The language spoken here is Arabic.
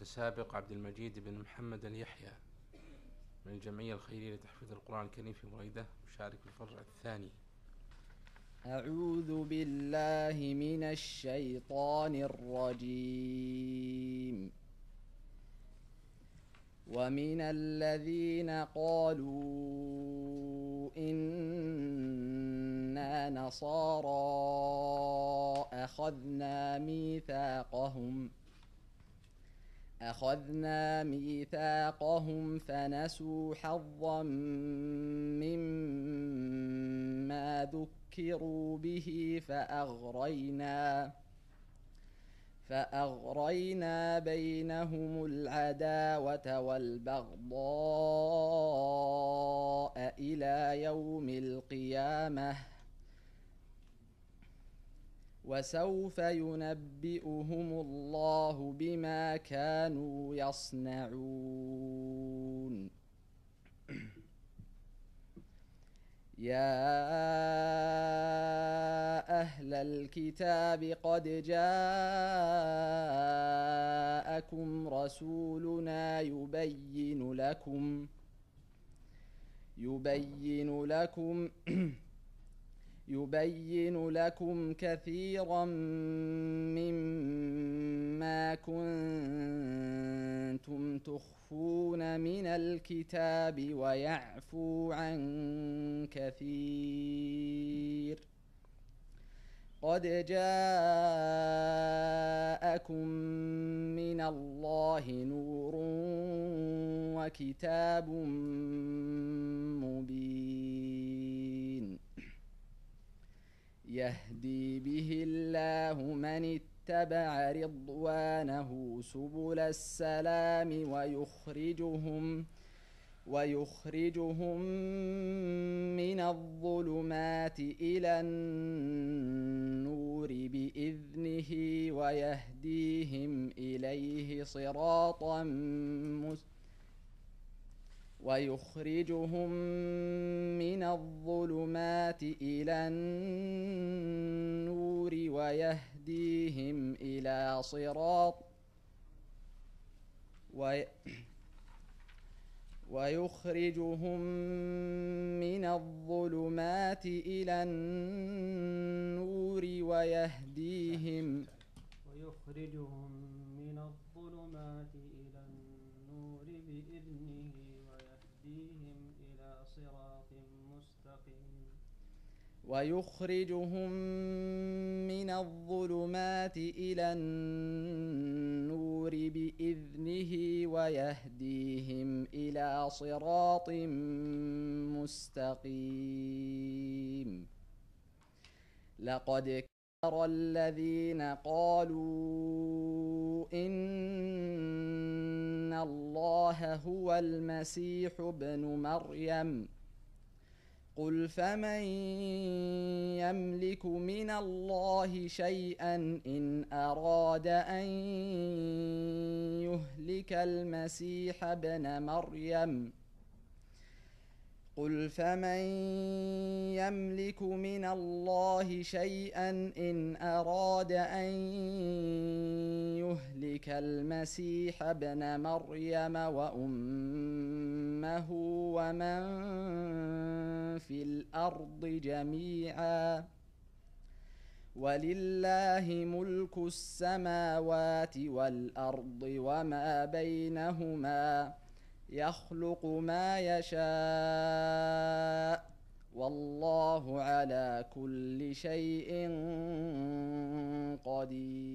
المتسابق عبد المجيد بن محمد اليحيى من الجمعية الخيرية لتحفيظ القرآن الكريم في بريدة مشارك في الفرع الثاني أعوذ بالله من الشيطان الرجيم ومن الذين قالوا إنا نصارى أخذنا ميثاقهم ۖ أخذنا ميثاقهم فنسوا حظا مما ذكروا به فأغرينا فأغرينا بينهم العداوة والبغضاء إلى يوم القيامة ۖ وسوف ينبئهم الله بما كانوا يصنعون يا اهل الكتاب قد جاءكم رسولنا يبين لكم يبين لكم يبين لكم كثيرا مما كنتم تخفون من الكتاب ويعفو عن كثير قد جاءكم من الله نور وكتاب مبين يهدي به الله من اتبع رضوانه سبل السلام ويخرجهم ويخرجهم من الظلمات إلى النور بإذنه ويهديهم إليه صراطا مستقيما ويخرجهم من الظلمات الى النور ويهديهم الى صراط وي ويخرجهم من الظلمات الى النور ويهديهم ويخرجهم من الظلمات إلى صراط مستقيم ويخرجهم من الظلمات إلى النور بإذنه ويهديهم إلى صراط مستقيم لقد كفر الذين قالوا إن الله هو المسيح ابن مريم قل فمن يملك من الله شيئا ان اراد ان يهلك المسيح ابن مريم قل فمن يملك من الله شيئا إن أراد أن يهلك المسيح ابن مريم وأمه ومن في الأرض جميعا ولله ملك السماوات والأرض وما بينهما يخلق ما يشاء والله على كل شيء قدير